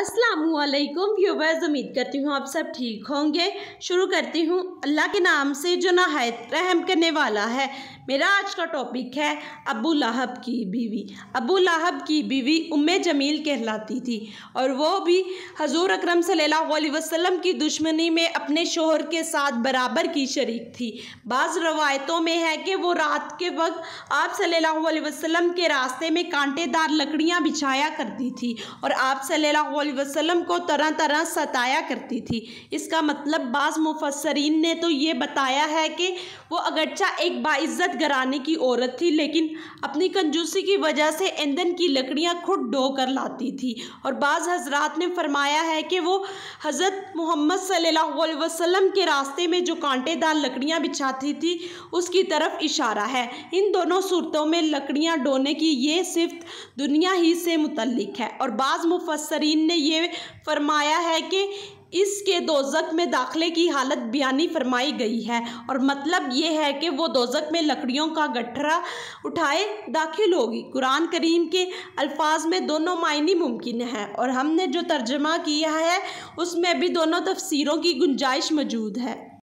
असलकुम व्यूवर्स उम्मीद करती हूँ आप सब ठीक होंगे शुरू करती हूँ अल्लाह के नाम से जो नहायत रहम करने वाला है मेरा आज का टॉपिक है अबू लाहब की बीवी अबू लाहब की बीवी उम जमील कहलाती थी और वो भी हजूर अक्रम वसल्लम की दुश्मनी में अपने शोहर के साथ बराबर की शरीक थी बाज़ रवायतों में है कि वो रात के वक्त आप सल्ला वसम के रास्ते में कांटेदार लकड़ियाँ बिछाया करती थी और आप सल्ला वसल्लम को तरह तरह सताया करती थी इसका मतलब बाज़ मुफसरीन ने तो ये बताया है कि वो अगरचा एक बाइज़्ज़त घराने की औरत थी लेकिन अपनी कंजूसी की वजह से ईंधन की लकड़ियाँ खुद डो कर लाती थी और बाज़ हजरात ने फरमाया है कि वो हज़रत मोहम्मद सल्लल्लाहु अलैहि वसल्लम के रास्ते में जो कांटेदार लकड़ियाँ बिछाती थी उसकी तरफ इशारा है इन दोनों सूरतों में लकड़ियाँ डोने की ये सिर्फ दुनिया ही से मुतलक है और बाज़ मुफसरीन ने ये फरमाया है कि इसके दोजक में दाखिले की हालत बयानी फरमाई गई है और मतलब ये है कि वो दोजक में लकड़ियों का गठरा उठाए दाखिल होगी कुरान करीम के अल्फाज में दोनों मायने मुमकिन हैं और हमने जो तर्जमा किया है उसमें भी दोनों तफसीरों की गुंजाइश मौजूद है